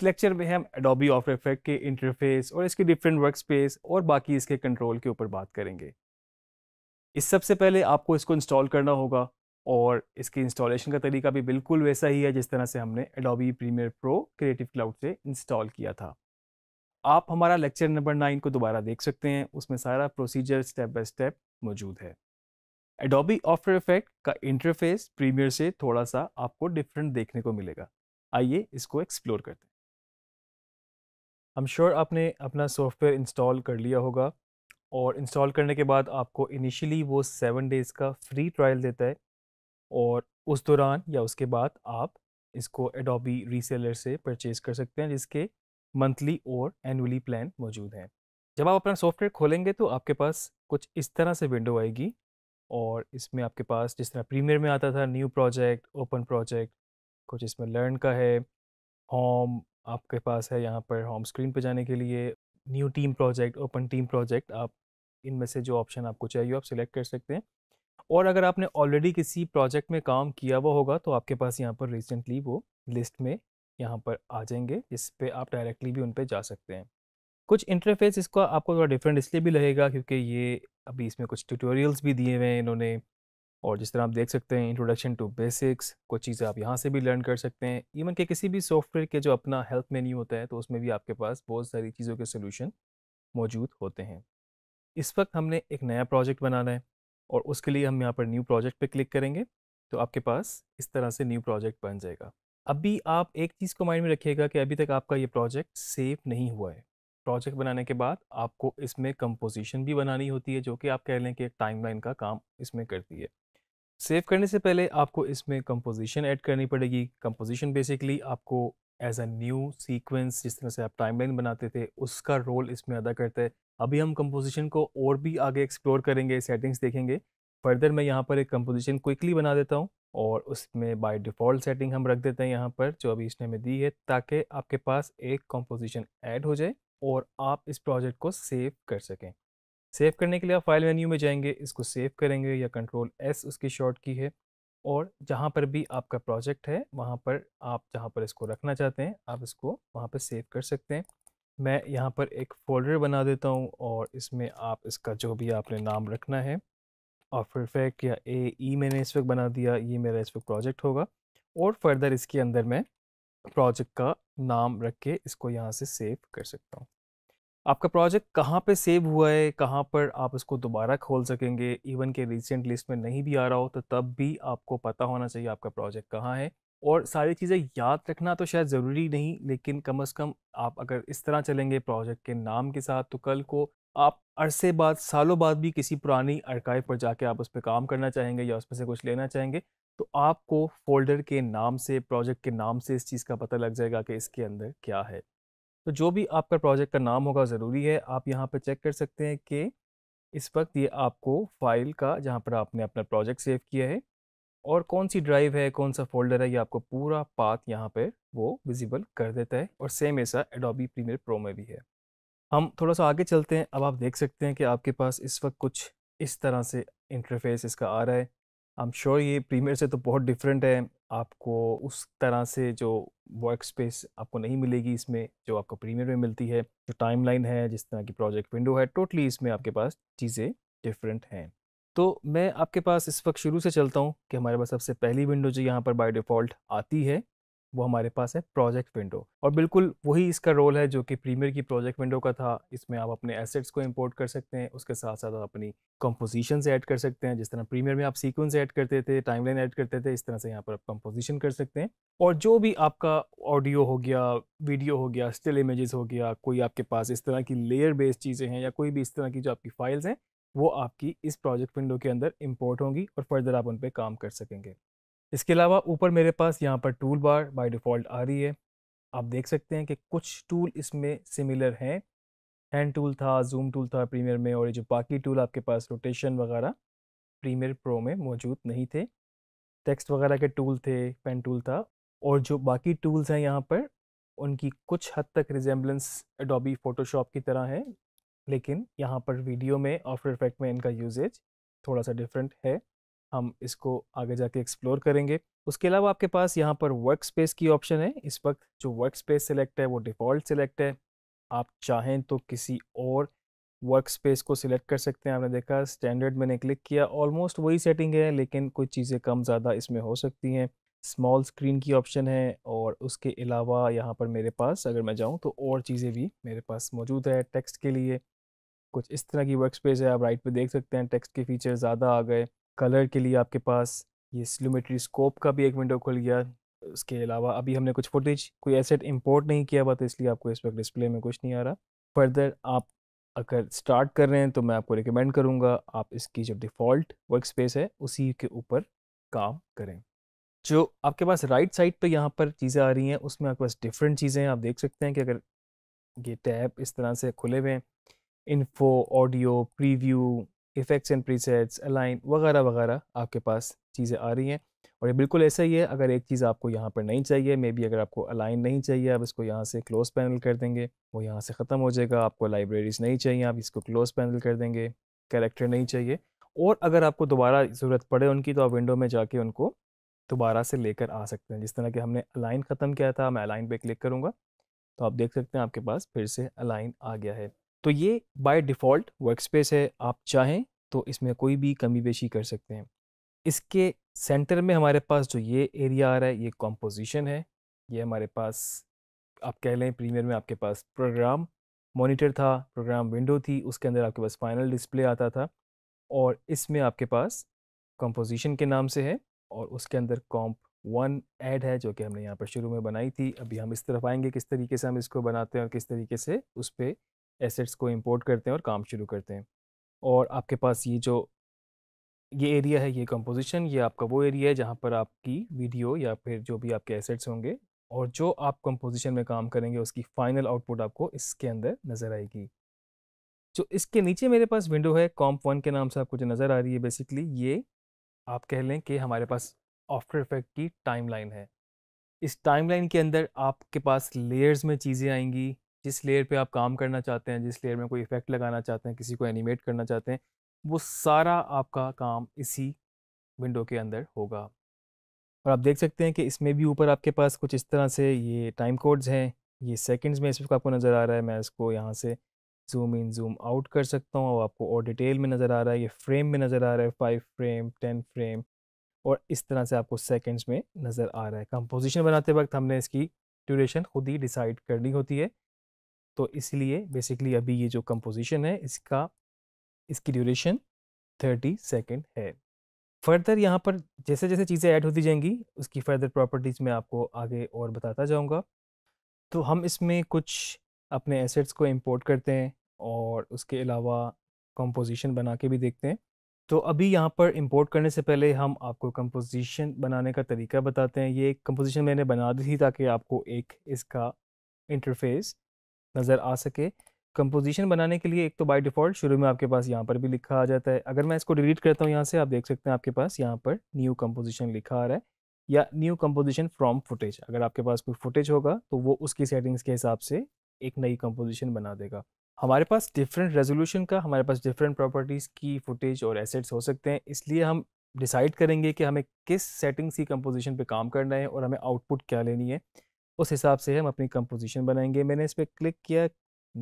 इस लेक्चर में हम एडोबी ऑफ इफेक्ट के इंटरफेस और इसके डिफरेंट वर्क स्पेस और बाकी इसके कंट्रोल के ऊपर बात करेंगे इस सबसे पहले आपको इसको इंस्टॉल करना होगा और इसकी इंस्टॉलेशन का तरीका भी बिल्कुल वैसा ही है जिस तरह से हमने Adobe Premiere Pro Creative Cloud से इंस्टॉल किया था आप हमारा लेक्चर नंबर नाइन को दोबारा देख सकते हैं उसमें सारा प्रोसीजर स्टेप बाय स्टेप मौजूद है एडोबी ऑफ्टर इफेक्ट का इंटरफेस प्रीमियर से थोड़ा सा आपको डिफरेंट देखने को मिलेगा आइए इसको एक्सप्लोर करते हैं हम श्योर आपने अपना सॉफ्टवेयर इंस्टॉल कर लिया होगा और इंस्टॉल करने के बाद आपको इनिशियली वो सेवन डेज़ का फ्री ट्रायल देता है और उस दौरान या उसके बाद आप इसको एडोबी रीसेलर से परचेज़ कर सकते हैं जिसके मंथली और एनुअली प्लान मौजूद हैं जब आप अपना सॉफ्टवेयर खोलेंगे तो आपके पास कुछ इस तरह से विंडो आएगी और इसमें आपके पास जिस तरह प्रीमियर में आता था न्यू प्रोजेक्ट ओपन प्रोजेक्ट कुछ इसमें लर्न का है होम आपके पास है यहाँ पर होम स्क्रीन पर जाने के लिए new team project open team project आप इनमें से जो ऑप्शन आपको चाहिए आप सिलेक्ट कर सकते हैं और अगर आपने ऑलरेडी किसी प्रोजेक्ट में काम किया हुआ होगा तो आपके पास यहाँ पर रिसेंटली वो लिस्ट में यहाँ पर आ जाएंगे जिस पर आप डायरेक्टली भी उन पर जा सकते हैं कुछ इंटरफेस इसका आपको थोड़ा डिफरेंट इसलिए भी लगेगा क्योंकि ये अभी इसमें कुछ ट्यूटोरियल्स भी दिए हुए हैं इन्होंने और जिस तरह आप देख सकते हैं इंट्रोडक्शन टू बेसिक्स कुछ चीज़ें आप यहाँ से भी लर्न कर सकते हैं इवन के किसी भी सॉफ्टवेयर के जो अपना हेल्प मेन्यू होता है तो उसमें भी आपके पास बहुत सारी चीज़ों के सोल्यूशन मौजूद होते हैं इस वक्त हमने एक नया प्रोजेक्ट बनाना है और उसके लिए हम यहाँ पर न्यू प्रोजेक्ट पर क्लिक करेंगे तो आपके पास इस तरह से न्यू प्रोजेक्ट बन जाएगा अभी आप एक चीज़ को माइंड में रखिएगा कि अभी तक आपका ये प्रोजेक्ट सेव नहीं हुआ है प्रोजेक्ट बनाने के बाद आपको इसमें कंपोजिशन भी बनानी होती है जो कि आप कह लें कि एक टाइमलाइन का काम इसमें करती है सेव करने से पहले आपको इसमें कंपोजिशन ऐड करनी पड़ेगी कंपोजिशन बेसिकली आपको एज अ न्यू सीक्वेंस जिस तरह से आप टाइमलाइन बनाते थे उसका रोल इसमें अदा करता है अभी हम कंपोजिशन को और भी आगे एक्सप्लोर करेंगे सेटिंग्स देखेंगे फर्दर मैं यहाँ पर एक कंपोजिशन क्विकली बना देता हूँ और उसमें बाय डिफ़ॉल्ट सेटिंग हम रख देते हैं यहाँ पर जो अभी इसने हमें दी है ताकि आपके पास एक कंपोजिशन ऐड हो जाए और आप इस प्रोजेक्ट को सेव कर सकें सेव करने के लिए आप फाइल मेन्यू में जाएंगे इसको सेव करेंगे या कंट्रोल एस उसकी शॉर्ट की है और जहाँ पर भी आपका प्रोजेक्ट है वहाँ पर आप जहाँ पर इसको रखना चाहते हैं आप इसको वहाँ पर सेव कर सकते हैं मैं यहाँ पर एक फोल्डर बना देता हूँ और इसमें आप इसका जो भी आपने नाम रखना है आफ्टर इफेक्ट या ए ई मैंने इस वक्त बना दिया ये मेरा इस वक्त प्रोजेक्ट होगा और फर्दर इसके अंदर मैं प्रोजेक्ट का नाम रख के इसको यहाँ से सेव कर सकता हूँ आपका प्रोजेक्ट कहाँ पे सेव हुआ है कहाँ पर आप इसको दोबारा खोल सकेंगे इवन के रिसेंट लिस्ट में नहीं भी आ रहा हो तो तब भी आपको पता होना चाहिए आपका प्रोजेक्ट कहाँ है और सारी चीज़ें याद रखना तो शायद ज़रूरी नहीं लेकिन कम अज़ कम आप अगर इस तरह चलेंगे प्रोजेक्ट के नाम के साथ तो कल को आप अरसे बाद सालों बाद भी किसी पुरानी अर्काइव पर जाके आप उस पर काम करना चाहेंगे या उसमें से कुछ लेना चाहेंगे तो आपको फोल्डर के नाम से प्रोजेक्ट के नाम से इस चीज़ का पता लग जाएगा कि इसके अंदर क्या है तो जो भी आपका प्रोजेक्ट का नाम होगा ज़रूरी है आप यहाँ पर चेक कर सकते हैं कि इस वक्त ये आपको फाइल का जहाँ पर आपने अपना प्रोजेक्ट सेव किया है और कौन सी ड्राइव है कौन सा फोल्डर है ये आपको पूरा पाथ यहाँ पर वो विजिबल कर देता है और सेम ऐसा एडोबी प्रीमियर प्रो में भी है हम थोड़ा सा आगे चलते हैं अब आप देख सकते हैं कि आपके पास इस वक्त कुछ इस तरह से इंटरफेस इसका आ रहा है आई एम श्योर ये प्रीमियर से तो बहुत डिफरेंट है आपको उस तरह से जो वर्क स्पेस आपको नहीं मिलेगी इसमें जो आपको प्रीमियर में मिलती है जो टाइमलाइन है जिस तरह की प्रोजेक्ट विंडो है टोटली इसमें आपके पास चीज़ें डिफरेंट हैं तो मैं आपके पास इस वक्त शुरू से चलता हूँ कि हमारे पास सबसे पहली विंडो जो यहाँ पर बाई डिफ़ॉल्ट आती है वो हमारे पास है प्रोजेक्ट विंडो और बिल्कुल वही इसका रोल है जो कि प्रीमियर की प्रोजेक्ट विंडो का था इसमें आप अपने एसेट्स को इंपोर्ट कर सकते हैं उसके साथ साथ आप अपनी कंपोजिशन ऐड कर सकते हैं जिस तरह प्रीमियर में आप सीक्वेंस ऐड करते थे टाइमलाइन ऐड करते थे इस तरह से यहाँ पर आप कंपोजिशन कर सकते हैं और जो भी आपका ऑडियो हो गया वीडियो हो गया स्टिल इमेजेस हो गया कोई आपके पास इस तरह की लेयर बेस्ड चीज़ें हैं या कोई भी इस तरह की जो आपकी फाइल्स हैं वो आपकी इस प्रोजेक्ट विंडो के अंदर इम्पोर्ट होंगी और फर्दर आप उन पर काम कर सकेंगे इसके अलावा ऊपर मेरे पास यहाँ पर टूल बार बाई डिफ़ॉल्ट आ रही है आप देख सकते हैं कि कुछ टूल इसमें सिमिलर हैं हैंड टूल था जूम टूल था प्रीमियर में और ये जो बाकी टूल आपके पास रोटेशन वगैरह प्रीमियर प्रो में मौजूद नहीं थे टेक्स्ट वगैरह के टूल थे पेन टूल था और जो बाकी टूल्स हैं यहाँ पर उनकी कुछ हद तक रिजेंबलेंस एडोबी फ़ोटोशॉप की तरह है लेकिन यहाँ पर वीडियो में आफ्टर इफेक्ट में इनका यूजेज थोड़ा सा डिफरेंट है हम इसको आगे जाके एक्सप्लोर करेंगे उसके अलावा आपके पास यहाँ पर वर्क स्पेस की ऑप्शन है इस वक्त जो वर्क स्पेस सिलेक्ट है वो डिफ़ॉल्ट सिलेक्ट है आप चाहें तो किसी और वर्क स्पेस को सिलेक्ट कर सकते हैं आपने देखा स्टैंडर्ड मैंने क्लिक किया ऑलमोस्ट वही सेटिंग है लेकिन कुछ चीज़ें कम ज़्यादा इसमें हो सकती हैं स्मॉल स्क्रीन की ऑप्शन है और उसके अलावा यहाँ पर मेरे पास अगर मैं जाऊँ तो और चीज़ें भी मेरे पास मौजूद है टेक्स्ट के लिए कुछ इस तरह की वर्क स्पेस है आप राइट पे देख सकते हैं टेक्स्ट के फीचर ज़्यादा आ गए कलर के लिए आपके पास ये सिलोमेट्री स्कोप का भी एक विंडो खुल गया उसके अलावा अभी हमने कुछ फुटेज कोई एसेट इंपोर्ट नहीं किया हुआ तो इसलिए आपको इस वक्त डिस्प्ले में कुछ नहीं आ रहा फर्दर आप अगर स्टार्ट कर रहे हैं तो मैं आपको रिकमेंड करूँगा आप इसकी जो डिफ़ॉल्ट वर्क स्पेस है उसी के ऊपर काम करें जो आपके पास राइट साइड पे यहाँ पर चीज़ें आ रही हैं उसमें आपके पास डिफरेंट चीज़ें हैं आप देख सकते हैं कि अगर ये टैब इस तरह से खुले हुए हैं info audio preview effects and presets align वगैरह वगैरह आपके पास चीज़ें आ रही हैं और ये बिल्कुल ऐसा ही है अगर एक चीज़ आपको यहाँ पर नहीं चाहिए मे बी अगर आपको अलाइन नहीं चाहिए आप इसको यहाँ से क्लोज पैनल कर देंगे वो यहाँ से ख़त्म हो जाएगा आपको लाइब्रेरीज नहीं चाहिए आप इसको क्लोज पैनल कर देंगे करेक्टर नहीं चाहिए और अगर आपको दोबारा ज़रूरत पड़े उनकी तो आप विंडो में जाके उनको दोबारा से लेकर आ सकते हैं जिस तरह कि हमने अलाइन ख़त्म किया था मैं अलाइन पे क्लिक करूँगा तो आप देख सकते हैं आपके पास फिर से अलाइन आ गया है तो ये बाय डिफ़ॉल्ट वर्क स्पेस है आप चाहें तो इसमें कोई भी कमी बेशी कर सकते हैं इसके सेंटर में हमारे पास जो ये एरिया आ रहा है ये कॉम्पोजिशन है ये हमारे पास आप कह लें प्रीमियर में आपके पास प्रोग्राम मॉनिटर था प्रोग्राम विंडो थी उसके अंदर आपके पास फाइनल डिस्प्ले आता था और इसमें आपके पास कंपोजिशन के नाम से है और उसके अंदर कॉम्प वन ऐड है जो कि हमने यहाँ पर शुरू में बनाई थी अभी हम इस तरफ आएंगे किस तरीके से हम इसको बनाते हैं और किस तरीके से उस पर एसेट्स को इंपोर्ट करते हैं और काम शुरू करते हैं और आपके पास ये जो ये एरिया है ये कंपोजिशन ये आपका वो एरिया है जहाँ पर आपकी वीडियो या फिर जो भी आपके एसेट्स होंगे और जो आप कंपोजिशन में काम करेंगे उसकी फाइनल आउटपुट आपको इसके अंदर नज़र आएगी जो तो इसके नीचे मेरे पास विंडो है कॉम्प वन के नाम से आपको जो नज़र आ रही है बेसिकली ये आप कह लें कि हमारे पास आफ्टर इफेक्ट की टाइमलाइन है इस टाइमलाइन के अंदर आपके पास लेयर्स में चीज़ें आएंगी जिस लेयर पे आप काम करना चाहते हैं जिस लेयर में कोई इफेक्ट लगाना चाहते हैं किसी को एनिमेट करना चाहते हैं वो सारा आपका काम इसी विंडो के अंदर होगा और आप देख सकते हैं कि इसमें भी ऊपर आपके पास कुछ इस तरह से ये टाइम कोड्स हैं ये सेकंड्स में इसको आपको नज़र आ रहा है मैं इसको यहाँ से जूम इन जूम आउट कर सकता हूँ और आपको और डिटेल में नज़र आ रहा है ये फ्रेम में नज़र आ रहा है फाइव फ्रेम टेन फ्रेम और इस तरह से आपको सेकेंड्स में नज़र आ रहा है कंपोजिशन बनाते वक्त हमने इसकी ड्यूरेशन खुद ही डिसाइड करनी होती है तो इसलिए बेसिकली अभी ये जो कंपोजिशन है इसका इसकी ड्यूरेशन थर्टी सेकेंड है फर्दर यहाँ पर जैसे जैसे चीज़ें ऐड होती जाएंगी उसकी फर्दर प्रॉपर्टीज़ में आपको आगे और बताता जाऊँगा तो हम इसमें कुछ अपने एसेट्स को इम्पोर्ट करते हैं और उसके अलावा कंपोजिशन बना के भी देखते हैं तो अभी यहाँ पर इंपोर्ट करने से पहले हम आपको कंपोजिशन बनाने का तरीका बताते हैं ये कंपोजिशन मैंने बना दी थी ताकि आपको एक इसका इंटरफेस नज़र आ सके कंपोजिशन बनाने के लिए एक तो बाय डिफ़ॉल्ट शुरू में आपके पास यहाँ पर भी लिखा आ जाता है अगर मैं इसको डिलीट करता हूँ यहाँ से आप देख सकते हैं आपके पास यहाँ पर न्यू कंपोजिशन लिखा आ रहा है या न्यू कंपोजिशन फ्रॉम फुटेज अगर आपके पास कोई फुटेज होगा तो वो उसकी सेटिंग्स के हिसाब से एक नई कंपोजिशन बना देगा हमारे पास डिफरेंट रेजोल्यूशन का हमारे पास डिफरेंट प्रॉपर्टीज़ की फुटेज और एसेट्स हो सकते हैं इसलिए हम डिसाइड करेंगे कि हमें किस सेटिंग्स की कंपोजिशन पे काम करना है और हमें आउटपुट क्या लेनी है उस हिसाब से हम अपनी कंपोजिशन बनाएंगे मैंने इस पर क्लिक किया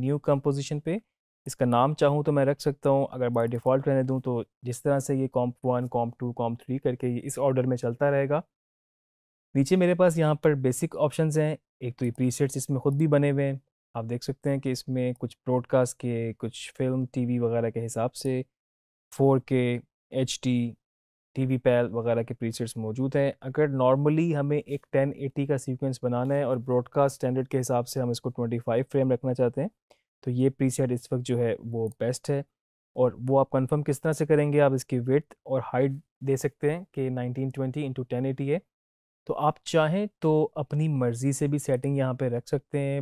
न्यू कंपोजिशन पे इसका नाम चाहूँ तो मैं रख सकता हूँ अगर बाय डिफ़ॉल्ट रहने दूँ तो जिस तरह से ये comp one comp two comp three करके ये इस ऑर्डर में चलता रहेगा नीचे मेरे पास यहाँ पर बेसिक ऑप्शन हैं एक तो ये प्रीसेट्स इसमें ख़ुद भी बने हुए हैं आप देख सकते हैं कि इसमें कुछ ब्रॉडकास्ट के कुछ फिल्म वी वगैरह के हिसाब से four K H D T V PAL वगैरह के प्रीसेट्स मौजूद हैं अगर नॉर्मली हमें एक 1080 का सीक्वेंस बनाना है और ब्रॉडकास्ट स्टैंडर्ड के हिसाब से हम इसको 25 फ्रेम रखना चाहते हैं तो ये प्रीसेट इस वक्त जो है वो बेस्ट है और वो आप कंफर्म किस तरह से करेंगे आप इसकी वेथ और हाइट दे सकते हैं कि 1920 ट्वेंटी इंटू है तो आप चाहें तो अपनी मर्ज़ी से भी सेटिंग यहाँ पर रख सकते हैं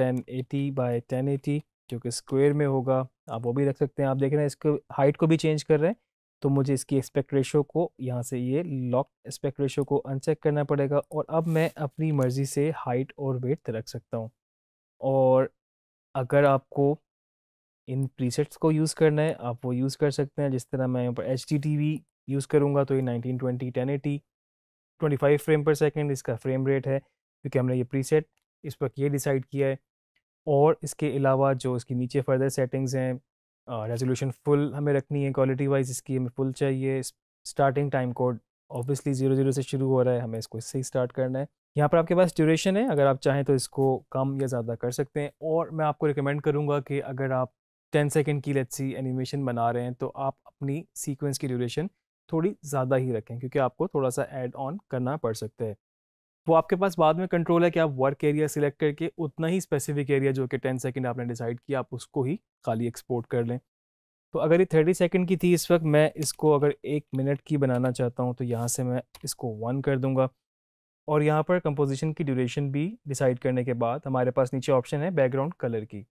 1080 बाय एटी जो कि स्क्वेयर में होगा आप वो भी रख सकते हैं आप देख रहे हैं इसको हाइट को भी चेंज कर रहे हैं तो मुझे इसकी एक्सपेक्ट रेशो को यहाँ से ये लॉक एक्सपेक्ट रेशो को अनचेक करना पड़ेगा और अब मैं अपनी मर्ज़ी से हाइट और वेट रख सकता हूँ और अगर आपको इन प्रीसेट्स को यूज़ करना है आप वो यूज़ कर सकते हैं जिस तरह मैं यहाँ पर एच टी यूज़ करूँगा तो ये nineteen twenty ten eighty twenty five frame per second इसका फ्रेम रेट है क्योंकि हमने ये प्रीसेट इस पर ये डिसाइड किया है और इसके अलावा जो इसके नीचे फर्दर सेटिंग्स हैं रेजोल्यूशन फुल हमें रखनी है क्वालिटी वाइज इसकी हमें फुल चाहिए starting time code obviously zero zero से शुरू हो रहा है हमें इसको इससे ही स्टार्ट करना है यहाँ पर आपके पास ड्यूरेशन है अगर आप चाहें तो इसको कम या ज़्यादा कर सकते हैं और मैं आपको रिकमेंड करूँगा कि अगर आप टेन सेकेंड की लेट्स सी एनिमेशन बना रहे हैं तो आप अपनी सीक्वेंस की ड्यूरेशन थोड़ी ज़्यादा ही रखें क्योंकि आपको थोड़ा सा ऐड ऑन करना पड़ सकता है वो आपके पास बाद में कंट्रोल है कि आप वर्क एरिया सिलेक्ट करके उतना ही स्पेसिफिक एरिया जो कि टेन सेकेंड आपने डिसाइड किया आप उसको ही खाली एक्सपोर्ट कर लें तो अगर ये थर्टी सेकेंड की थी इस वक्त मैं इसको अगर एक मिनट की बनाना चाहता हूँ तो यहाँ से मैं इसको वन कर दूँगा और यहाँ पर कंपोजिशन की ड्यूरेशन भी डिसाइड करने के बाद हमारे पास नीचे ऑप्शन है बैकग्राउंड कलर की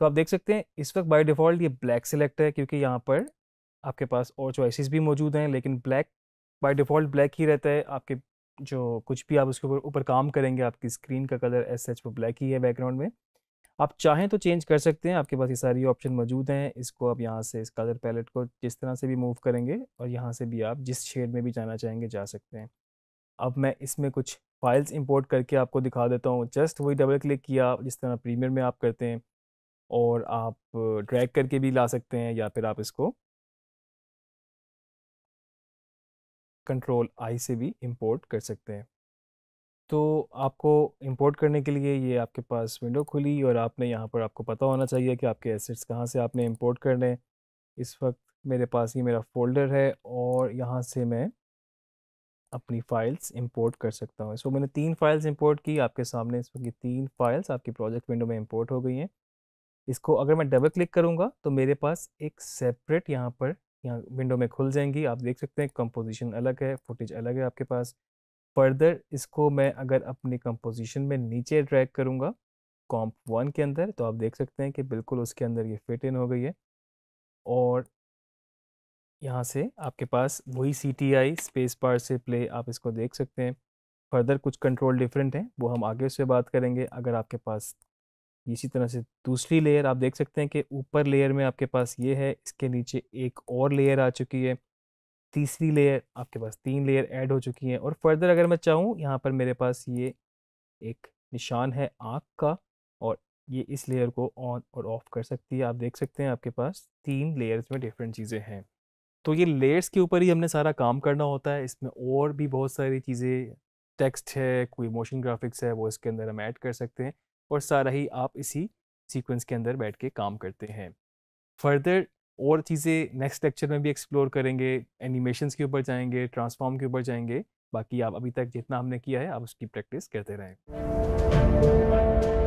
तो आप देख सकते हैं इस वक्त बाय डिफ़ॉल्ट ये ब्लैक सिलेक्ट है क्योंकि यहाँ पर आपके पास और चॉइसेस भी मौजूद हैं लेकिन ब्लैक बाय डिफ़ॉल्ट ब्लैक ही रहता है आपके जो कुछ भी आप उसके ऊपर ऊपर काम करेंगे आपकी स्क्रीन का कलर एस एच वो ब्लैक ही है बैकग्राउंड में आप चाहें तो चेंज कर सकते हैं आपके पास ये सारी ऑप्शन मौजूद हैं इसको आप यहाँ से इस कलर पैलेट को जिस तरह से भी मूव करेंगे और यहाँ से भी आप जिस शेड में भी जाना चाहेंगे जा सकते हैं अब मैं इसमें कुछ फाइल्स इंपोर्ट करके आपको दिखा देता हूँ जस्ट वही डबल क्लिक किया जिस तरह प्रीमियर में आप करते हैं और आप ड्रैग करके भी ला सकते हैं या फिर आप इसको कंट्रोल आई से भी इंपोर्ट कर सकते हैं तो आपको इंपोर्ट करने के लिए ये आपके पास विंडो खुली और आपने यहाँ पर आपको पता होना चाहिए कि आपके एसेट्स कहाँ से आपने इंपोर्ट करने लें इस वक्त मेरे पास ये मेरा फोल्डर है और यहाँ से मैं अपनी फ़ाइल्स इंपोर्ट कर सकता हूँ इसको मैंने तीन फाइल्स इंपोर्ट की आपके सामने इस वक्त ये तीन फाइल्स आपकी प्रोजेक्ट विंडो में इंपोर्ट हो गई हैं इसको अगर मैं डबल क्लिक करूँगा तो मेरे पास एक सेपरेट यहाँ पर यहाँ विंडो में खुल जाएंगी आप देख सकते हैं कंपोजिशन अलग है फुटेज अलग है आपके पास फर्दर इसको मैं अगर अपनी कंपोजिशन में नीचे ड्रैग करूँगा कॉम्प वन के अंदर तो आप देख सकते हैं कि बिल्कुल उसके अंदर ये फिट इन हो गई है और यहाँ से आपके पास वही सी टी आई स्पेस पार से प्ले आप इसको देख सकते हैं फर्दर कुछ कंट्रोल डिफरेंट हैं वो हम आगे उससे बात करेंगे अगर आपके पास इसी तरह से दूसरी लेयर आप देख सकते हैं कि ऊपर लेयर में आपके पास ये है इसके नीचे एक और लेयर आ चुकी है तीसरी लेयर आपके पास तीन लेयर ऐड हो चुकी हैं और फर्दर अगर मैं चाहूँ यहाँ पर मेरे पास ये एक निशान है आँख का और ये इस लेयर को ऑन और ऑफ़ कर सकती है आप देख सकते हैं आपके पास तीन लेयर्स में डिफरेंट चीज़ें हैं तो ये लेयर्स के ऊपर ही हमने सारा काम करना होता है इसमें और भी बहुत सारी चीज़ें टेक्स्ट है कोई मोशन ग्राफिक्स है वो इसके अंदर हम ऐड कर सकते हैं और सारा ही आप इसी सीक्वेंस के अंदर बैठ के काम करते हैं फर्दर और चीज़ें नेक्स्ट लेक्चर में भी एक्सप्लोर करेंगे एनिमेशन के ऊपर जाएंगे ट्रांसफॉर्म के ऊपर जाएंगे बाकी आप अभी तक जितना हमने किया है आप उसकी प्रैक्टिस करते रहें